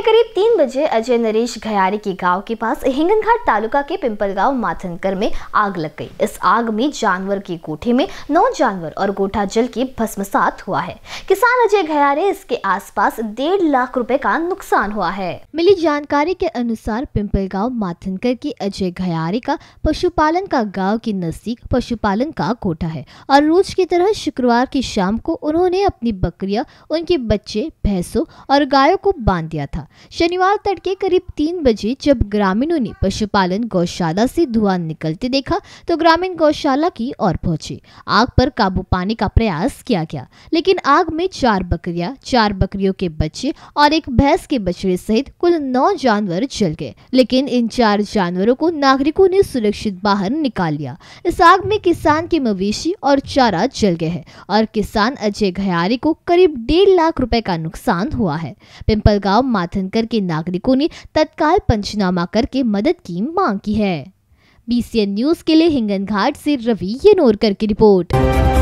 सुबह करीब तीन बजे अजय नरेश घयारी के गांव के पास हिंगनघाट तालुका के पिंपल गांव माथनकर में आग लग गई इस आग में जानवर के कोठे में नौ जानवर और गोठा जल के भस्मसात हुआ है किसान अजय घयारे इसके आसपास डेढ़ लाख रुपए का नुकसान हुआ है मिली जानकारी के अनुसार पिंपल गांव माथनकर के अजय घयारे का पशुपालन का गाँव के नजदीक पशुपालन का कोठा है और रोज की तरह शुक्रवार की शाम को उन्होंने अपनी बकरिया उनके बच्चे भैंसों और गायों को बांध दिया था शनिवार तड़के करीब तीन बजे जब ग्रामीणों ने पशुपालन गौशाला से धुआं निकलते देखा तो ग्रामीण गौशाला की ओर पहुंचे आग पर काबू पाने का प्रयास किया गया लेकिन आग में चार बकरियां चार बकरियों के बच्चे और एक भैंस के बछड़े सहित कुल नौ जानवर जल गए लेकिन इन चार जानवरों को नागरिकों ने सुरक्षित बाहर निकाल लिया इस आग में किसान के मवेशी और चारा जल गए है और किसान अजय घयारी को करीब डेढ़ लाख रुपए का नुकसान हुआ है गांव माथर तीर्थंकर के नागरिकों ने तत्काल पंचनामा करके मदद की मांग की है बीसीएन न्यूज के लिए हिंगन घाट से रवि यनोरकर की रिपोर्ट